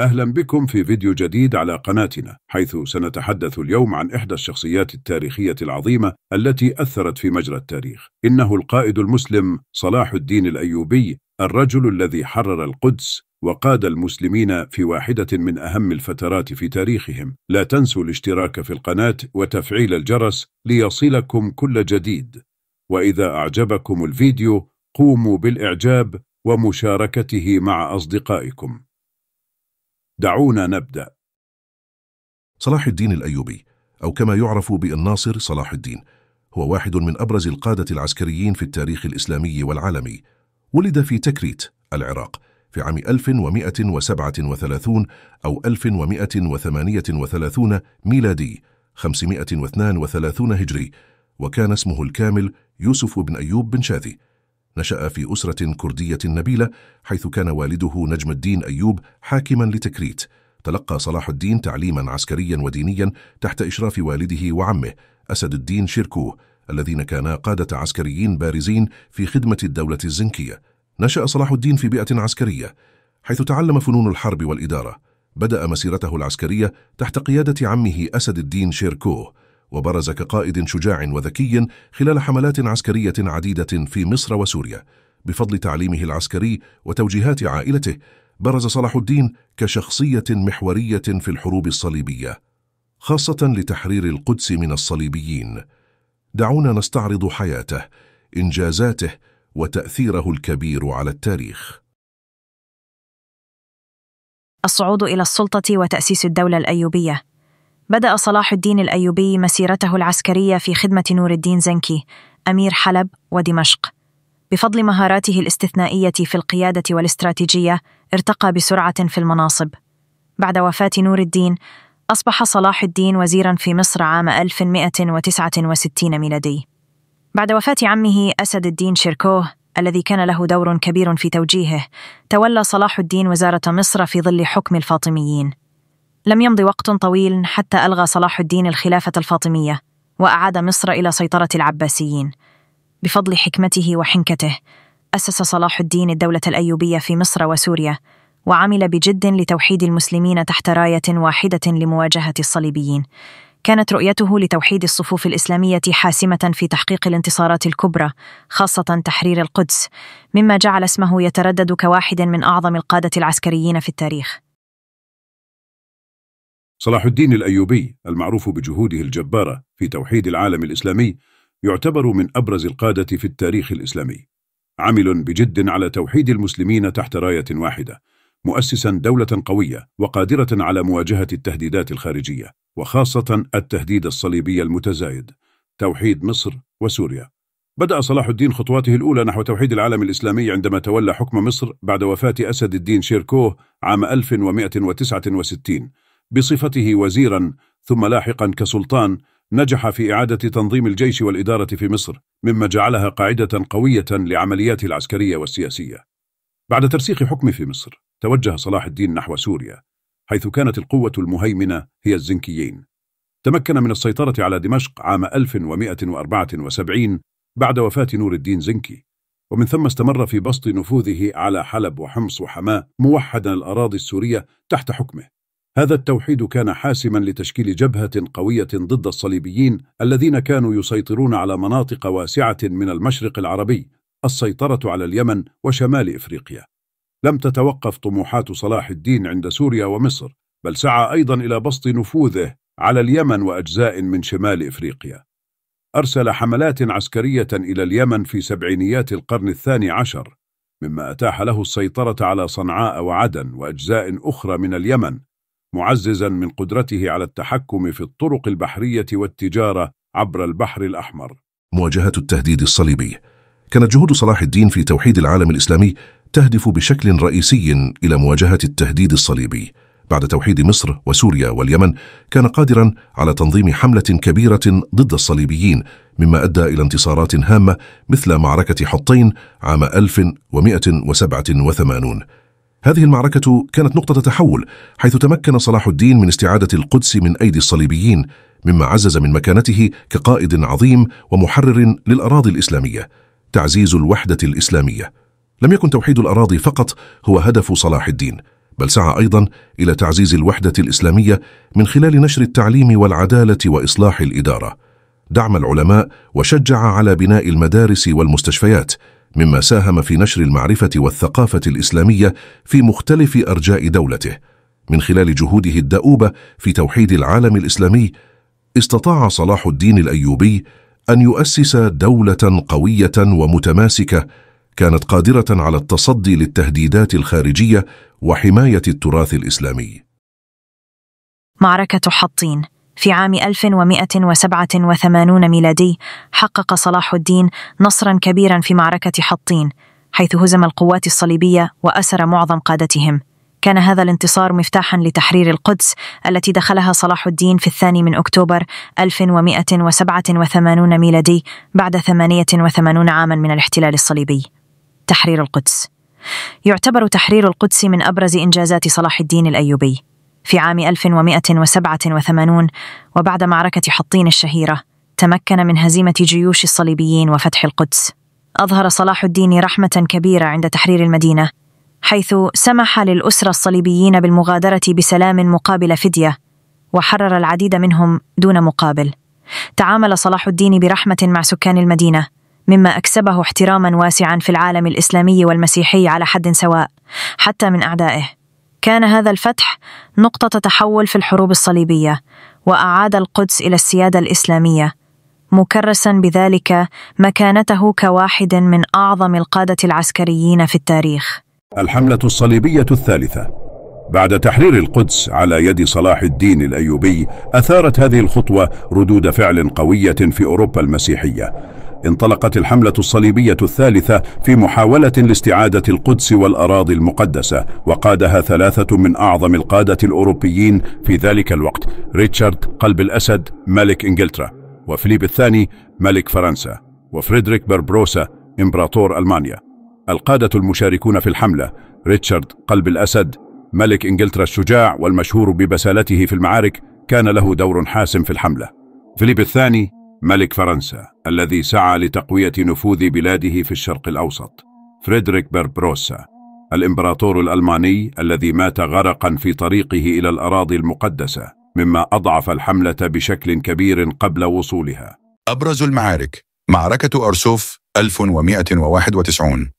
أهلا بكم في فيديو جديد على قناتنا حيث سنتحدث اليوم عن إحدى الشخصيات التاريخية العظيمة التي أثرت في مجرى التاريخ إنه القائد المسلم صلاح الدين الأيوبي الرجل الذي حرر القدس وقاد المسلمين في واحدة من أهم الفترات في تاريخهم لا تنسوا الاشتراك في القناة وتفعيل الجرس ليصلكم كل جديد وإذا أعجبكم الفيديو قوموا بالإعجاب ومشاركته مع أصدقائكم دعونا نبدأ صلاح الدين الأيوبي أو كما يعرف بالناصر صلاح الدين هو واحد من أبرز القادة العسكريين في التاريخ الإسلامي والعالمي ولد في تكريت العراق في عام 1137 أو 1138 ميلادي 532 هجري وكان اسمه الكامل يوسف بن أيوب بن شاذي نشأ في أسرة كردية نبيلة حيث كان والده نجم الدين أيوب حاكما لتكريت تلقى صلاح الدين تعليما عسكريا ودينيا تحت إشراف والده وعمه أسد الدين شيركوه الذين كانا قادة عسكريين بارزين في خدمة الدولة الزنكية نشأ صلاح الدين في بيئة عسكرية حيث تعلم فنون الحرب والإدارة بدأ مسيرته العسكرية تحت قيادة عمه أسد الدين شيركوه وبرز كقائد شجاع وذكي خلال حملات عسكرية عديدة في مصر وسوريا بفضل تعليمه العسكري وتوجيهات عائلته برز صلاح الدين كشخصية محورية في الحروب الصليبية خاصة لتحرير القدس من الصليبيين دعونا نستعرض حياته إنجازاته وتأثيره الكبير على التاريخ الصعود إلى السلطة وتأسيس الدولة الأيوبية بدأ صلاح الدين الأيوبي مسيرته العسكرية في خدمة نور الدين زنكي أمير حلب ودمشق. بفضل مهاراته الاستثنائية في القيادة والاستراتيجية، ارتقى بسرعة في المناصب. بعد وفاة نور الدين، أصبح صلاح الدين وزيرا في مصر عام 1169 ميلادي. بعد وفاة عمه أسد الدين شيركوه الذي كان له دور كبير في توجيهه، تولى صلاح الدين وزارة مصر في ظل حكم الفاطميين. لم يمض وقت طويل حتى ألغى صلاح الدين الخلافة الفاطمية وأعاد مصر إلى سيطرة العباسيين بفضل حكمته وحنكته أسس صلاح الدين الدولة الأيوبية في مصر وسوريا وعمل بجد لتوحيد المسلمين تحت راية واحدة لمواجهة الصليبيين كانت رؤيته لتوحيد الصفوف الإسلامية حاسمة في تحقيق الانتصارات الكبرى خاصة تحرير القدس مما جعل اسمه يتردد كواحد من أعظم القادة العسكريين في التاريخ صلاح الدين الأيوبي المعروف بجهوده الجبارة في توحيد العالم الإسلامي يعتبر من أبرز القادة في التاريخ الإسلامي عمل بجد على توحيد المسلمين تحت راية واحدة مؤسسا دولة قوية وقادرة على مواجهة التهديدات الخارجية وخاصة التهديد الصليبي المتزايد توحيد مصر وسوريا بدأ صلاح الدين خطواته الأولى نحو توحيد العالم الإسلامي عندما تولى حكم مصر بعد وفاة أسد الدين شيركوه عام 1169 بصفته وزيرا ثم لاحقا كسلطان نجح في إعادة تنظيم الجيش والإدارة في مصر مما جعلها قاعدة قوية لعملياته العسكرية والسياسية بعد ترسيخ حكمه في مصر توجه صلاح الدين نحو سوريا حيث كانت القوة المهيمنة هي الزنكيين تمكن من السيطرة على دمشق عام 1174 بعد وفاة نور الدين زنكي ومن ثم استمر في بسط نفوذه على حلب وحمص وحماة موحدا الأراضي السورية تحت حكمه هذا التوحيد كان حاسما لتشكيل جبهة قوية ضد الصليبيين الذين كانوا يسيطرون على مناطق واسعة من المشرق العربي السيطرة على اليمن وشمال إفريقيا لم تتوقف طموحات صلاح الدين عند سوريا ومصر بل سعى أيضا إلى بسط نفوذه على اليمن وأجزاء من شمال إفريقيا أرسل حملات عسكرية إلى اليمن في سبعينيات القرن الثاني عشر مما أتاح له السيطرة على صنعاء وعدن وأجزاء أخرى من اليمن معززا من قدرته على التحكم في الطرق البحرية والتجارة عبر البحر الأحمر مواجهة التهديد الصليبي كانت جهود صلاح الدين في توحيد العالم الإسلامي تهدف بشكل رئيسي إلى مواجهة التهديد الصليبي بعد توحيد مصر وسوريا واليمن كان قادرا على تنظيم حملة كبيرة ضد الصليبيين مما أدى إلى انتصارات هامة مثل معركة حطين عام 1187 هذه المعركة كانت نقطة تحول حيث تمكن صلاح الدين من استعادة القدس من أيدي الصليبيين مما عزز من مكانته كقائد عظيم ومحرر للأراضي الإسلامية تعزيز الوحدة الإسلامية لم يكن توحيد الأراضي فقط هو هدف صلاح الدين بل سعى أيضا إلى تعزيز الوحدة الإسلامية من خلال نشر التعليم والعدالة وإصلاح الإدارة دعم العلماء وشجع على بناء المدارس والمستشفيات مما ساهم في نشر المعرفة والثقافة الإسلامية في مختلف أرجاء دولته من خلال جهوده الدؤوبة في توحيد العالم الإسلامي استطاع صلاح الدين الأيوبي أن يؤسس دولة قوية ومتماسكة كانت قادرة على التصدي للتهديدات الخارجية وحماية التراث الإسلامي معركة حطين في عام 1187 ميلادي حقق صلاح الدين نصرا كبيرا في معركة حطين حيث هزم القوات الصليبية وأسر معظم قادتهم كان هذا الانتصار مفتاحا لتحرير القدس التي دخلها صلاح الدين في الثاني من أكتوبر 1187 ميلادي بعد 88 عاما من الاحتلال الصليبي تحرير القدس يعتبر تحرير القدس من أبرز إنجازات صلاح الدين الأيوبي في عام 1187 وبعد معركة حطين الشهيرة تمكن من هزيمة جيوش الصليبيين وفتح القدس أظهر صلاح الدين رحمة كبيرة عند تحرير المدينة حيث سمح للأسرة الصليبيين بالمغادرة بسلام مقابل فدية وحرر العديد منهم دون مقابل تعامل صلاح الدين برحمة مع سكان المدينة مما أكسبه احتراما واسعا في العالم الإسلامي والمسيحي على حد سواء حتى من أعدائه كان هذا الفتح نقطة تحول في الحروب الصليبية، وأعاد القدس إلى السيادة الإسلامية، مكرسا بذلك مكانته كواحد من أعظم القادة العسكريين في التاريخ. الحملة الصليبية الثالثة بعد تحرير القدس على يد صلاح الدين الأيوبي أثارت هذه الخطوة ردود فعل قوية في أوروبا المسيحية انطلقت الحملة الصليبية الثالثة في محاولة لاستعادة القدس والأراضي المقدسة وقادها ثلاثة من أعظم القادة الأوروبيين في ذلك الوقت ريتشارد قلب الأسد ملك إنجلترا وفيليب الثاني ملك فرنسا وفريدريك بربروسا إمبراطور ألمانيا القادة المشاركون في الحملة ريتشارد قلب الأسد ملك إنجلترا الشجاع والمشهور ببسالته في المعارك كان له دور حاسم في الحملة فيليب الثاني ملك فرنسا الذي سعى لتقوية نفوذ بلاده في الشرق الأوسط فريدريك بربروسا الإمبراطور الألماني الذي مات غرقا في طريقه إلى الأراضي المقدسة مما أضعف الحملة بشكل كبير قبل وصولها أبرز المعارك معركة أرسوف 1191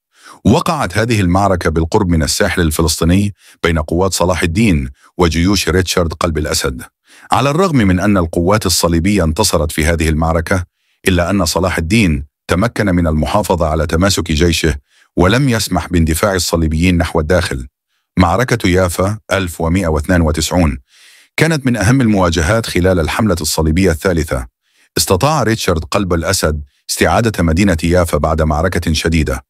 وقعت هذه المعركة بالقرب من الساحل الفلسطيني بين قوات صلاح الدين وجيوش ريتشارد قلب الأسد على الرغم من أن القوات الصليبية انتصرت في هذه المعركة إلا أن صلاح الدين تمكن من المحافظة على تماسك جيشه ولم يسمح باندفاع الصليبيين نحو الداخل معركة يافا 1192 كانت من أهم المواجهات خلال الحملة الصليبية الثالثة استطاع ريتشارد قلب الأسد استعادة مدينة يافا بعد معركة شديدة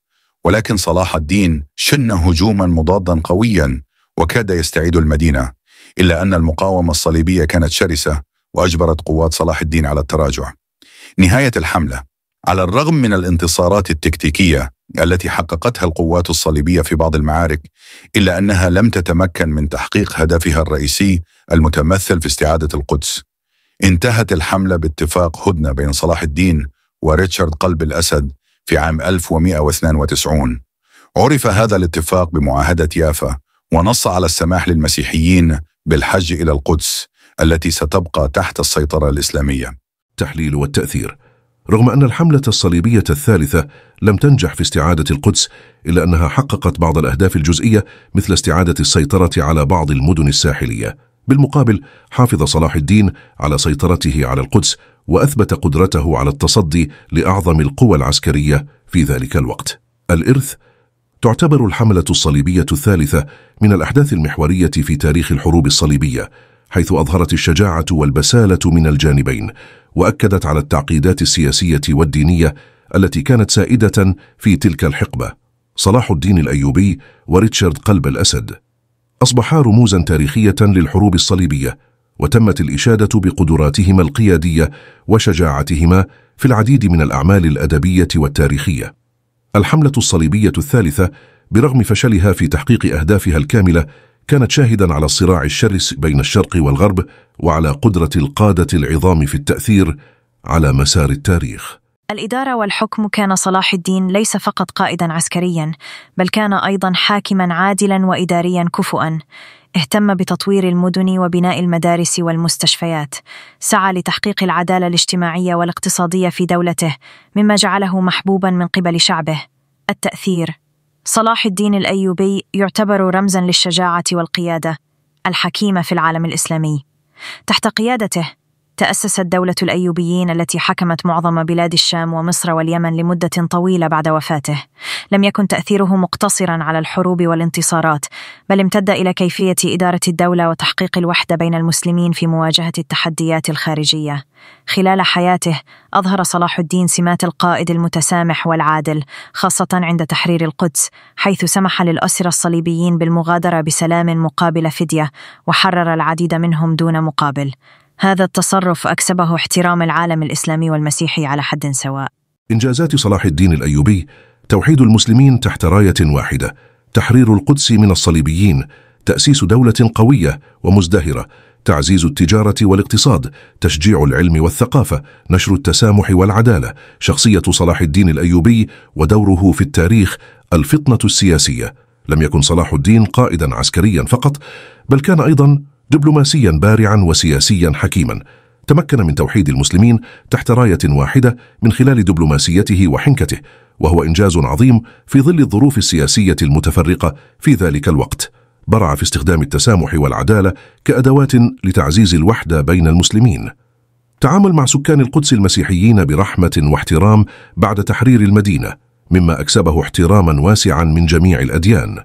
ولكن صلاح الدين شن هجوما مضادا قويا وكاد يستعيد المدينة إلا أن المقاومة الصليبية كانت شرسة وأجبرت قوات صلاح الدين على التراجع نهاية الحملة على الرغم من الانتصارات التكتيكية التي حققتها القوات الصليبية في بعض المعارك إلا أنها لم تتمكن من تحقيق هدفها الرئيسي المتمثل في استعادة القدس انتهت الحملة باتفاق هدنة بين صلاح الدين وريتشارد قلب الأسد في عام 1192 عرف هذا الاتفاق بمعاهدة يافا ونص على السماح للمسيحيين بالحج إلى القدس التي ستبقى تحت السيطرة الإسلامية التحليل والتأثير رغم أن الحملة الصليبية الثالثة لم تنجح في استعادة القدس إلا أنها حققت بعض الأهداف الجزئية مثل استعادة السيطرة على بعض المدن الساحلية بالمقابل حافظ صلاح الدين على سيطرته على القدس وأثبت قدرته على التصدي لأعظم القوى العسكرية في ذلك الوقت الإرث تعتبر الحملة الصليبية الثالثة من الأحداث المحورية في تاريخ الحروب الصليبية حيث أظهرت الشجاعة والبسالة من الجانبين وأكدت على التعقيدات السياسية والدينية التي كانت سائدة في تلك الحقبة صلاح الدين الأيوبي وريتشارد قلب الأسد أصبحا رموزا تاريخية للحروب الصليبية وتمت الإشادة بقدراتهما القيادية وشجاعتهما في العديد من الأعمال الأدبية والتاريخية الحملة الصليبية الثالثة برغم فشلها في تحقيق أهدافها الكاملة كانت شاهدا على الصراع الشرس بين الشرق والغرب وعلى قدرة القادة العظام في التأثير على مسار التاريخ الإدارة والحكم كان صلاح الدين ليس فقط قائدا عسكريا بل كان أيضا حاكما عادلا وإداريا كفؤا اهتم بتطوير المدن وبناء المدارس والمستشفيات سعى لتحقيق العداله الاجتماعيه والاقتصاديه في دولته مما جعله محبوبا من قبل شعبه التاثير صلاح الدين الايوبي يعتبر رمزا للشجاعه والقياده الحكيمه في العالم الاسلامي تحت قيادته تأسست دولة الأيوبيين التي حكمت معظم بلاد الشام ومصر واليمن لمدة طويلة بعد وفاته. لم يكن تأثيره مقتصرا على الحروب والانتصارات، بل امتد إلى كيفية إدارة الدولة وتحقيق الوحدة بين المسلمين في مواجهة التحديات الخارجية. خلال حياته، أظهر صلاح الدين سمات القائد المتسامح والعادل، خاصة عند تحرير القدس، حيث سمح للأسرى الصليبيين بالمغادرة بسلام مقابل فدية، وحرر العديد منهم دون مقابل. هذا التصرف أكسبه احترام العالم الإسلامي والمسيحي على حد سواء إنجازات صلاح الدين الأيوبي توحيد المسلمين تحت راية واحدة تحرير القدس من الصليبيين تأسيس دولة قوية ومزدهرة تعزيز التجارة والاقتصاد تشجيع العلم والثقافة نشر التسامح والعدالة شخصية صلاح الدين الأيوبي ودوره في التاريخ الفطنة السياسية لم يكن صلاح الدين قائدا عسكريا فقط بل كان أيضا دبلوماسيا بارعا وسياسيا حكيما تمكن من توحيد المسلمين تحت راية واحدة من خلال دبلوماسيته وحنكته وهو إنجاز عظيم في ظل الظروف السياسية المتفرقة في ذلك الوقت برع في استخدام التسامح والعدالة كأدوات لتعزيز الوحدة بين المسلمين تعامل مع سكان القدس المسيحيين برحمة واحترام بعد تحرير المدينة مما أكسبه احتراما واسعا من جميع الأديان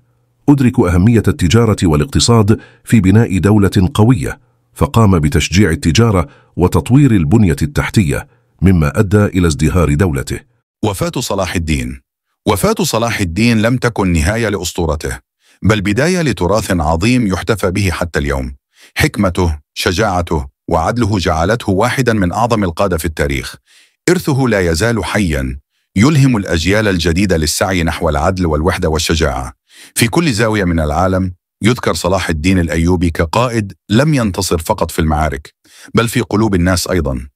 أدرك أهمية التجارة والاقتصاد في بناء دولة قوية فقام بتشجيع التجارة وتطوير البنية التحتية مما أدى إلى ازدهار دولته وفاة صلاح الدين وفاة صلاح الدين لم تكن نهاية لأسطورته بل بداية لتراث عظيم يحتفى به حتى اليوم حكمته، شجاعته، وعدله جعلته واحدا من أعظم القادة في التاريخ إرثه لا يزال حيا يلهم الأجيال الجديدة للسعي نحو العدل والوحدة والشجاعة في كل زاوية من العالم يذكر صلاح الدين الأيوبي كقائد لم ينتصر فقط في المعارك بل في قلوب الناس أيضا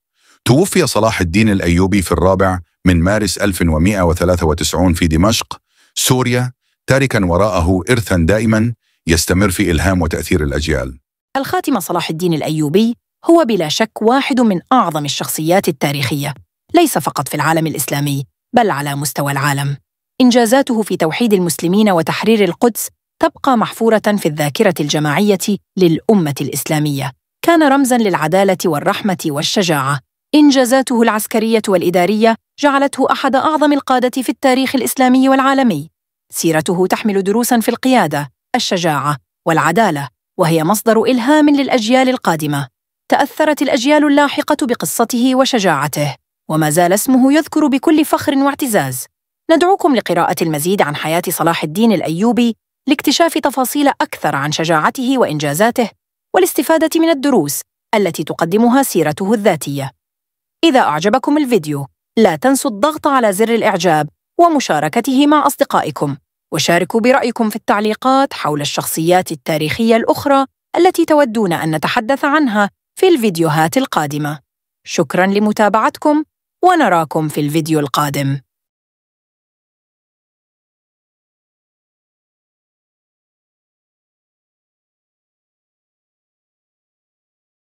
توفي صلاح الدين الأيوبي في الرابع من مارس 1193 في دمشق سوريا تاركا وراءه إرثا دائما يستمر في إلهام وتأثير الأجيال الخاتم صلاح الدين الأيوبي هو بلا شك واحد من أعظم الشخصيات التاريخية ليس فقط في العالم الإسلامي بل على مستوى العالم انجازاته في توحيد المسلمين وتحرير القدس تبقى محفوره في الذاكره الجماعيه للامه الاسلاميه كان رمزا للعداله والرحمه والشجاعه انجازاته العسكريه والاداريه جعلته احد اعظم القاده في التاريخ الاسلامي والعالمي سيرته تحمل دروسا في القياده الشجاعه والعداله وهي مصدر الهام للاجيال القادمه تاثرت الاجيال اللاحقه بقصته وشجاعته وما زال اسمه يذكر بكل فخر واعتزاز ندعوكم لقراءة المزيد عن حياة صلاح الدين الأيوبي لاكتشاف تفاصيل أكثر عن شجاعته وإنجازاته والاستفادة من الدروس التي تقدمها سيرته الذاتية. إذا أعجبكم الفيديو، لا تنسوا الضغط على زر الإعجاب ومشاركته مع أصدقائكم، وشاركوا برأيكم في التعليقات حول الشخصيات التاريخية الأخرى التي تودون أن نتحدث عنها في الفيديوهات القادمة. شكراً لمتابعتكم، ونراكم في الفيديو القادم.